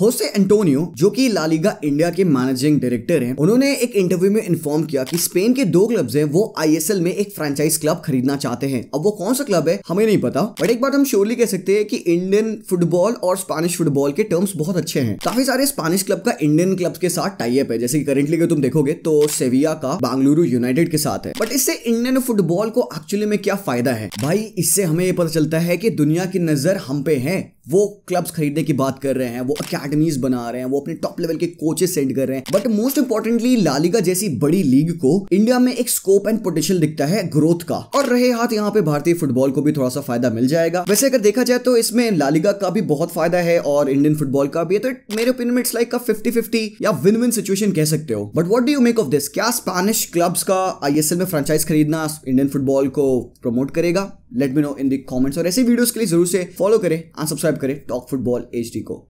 होसे एंटोनियो जो कि लालिगा इंडिया के मैनेजिंग डायरेक्टर हैं उन्होंने एक इंटरव्यू में इन्फॉर्म किया कि स्पेन के दो क्लब्स हैं वो आईएसएल में एक फ्रेंचाइज क्लब खरीदना चाहते हैं अब वो कौन सा क्लब है हमें नहीं पता बट एक बात हम श्योरली कह सकते हैं कि इंडियन फुटबॉल और स्पेनिश फुटबॉल के टर्म्स बहुत अच्छे हैं काफी सारे स्पेनिश क्लब का इंडियन क्लब के साथ टाइप है जैसे कि करेंटली अगर तुम देखोगे तो सेविया का बंगलुरु यूनाइटेड के साथ है बट इससे इंडियन फुटबॉल को एक्चुअली में क्या फायदा है भाई इससे हमें ये पता चलता है कि दुनिया की नजर हम पे है वो क्लब्स खरीदने की बात कर रहे हैं वो अकेडमीज बना रहे हैं वो अपने टॉप लेवल के कोचेस सेंड कर रहे हैं बट मोस्ट इंपॉर्टेंटली लालिगा जैसी बड़ी लीग को इंडिया में एक स्कोप एंड पोटेंशियल दिखता है ग्रोथ का और रहे हाथ यहाँ पे भारतीय फुटबॉल को भी थोड़ा सा फायदा मिल जाएगा वैसे अगर देखा जाए तो इसमें लालिगा का भी बहुत फायदा है और इंडियन फुटबॉल का भी तो मेरे ओपिनियन में इट्स लाइक का फिफ्टी फिफ्टी या विन विन सिचुएशन कह सकते हो but what do you make of this क्या स्पेनिश क्लब्स का आई में फ्रेंचाइज खरीदना इंडियन फुटबॉल को प्रमोट करेगा let me know in the comments और ऐसे वीडियोस के लिए जरूर से फॉलो करें सब्सक्राइब करें टॉक फुटबॉल एच को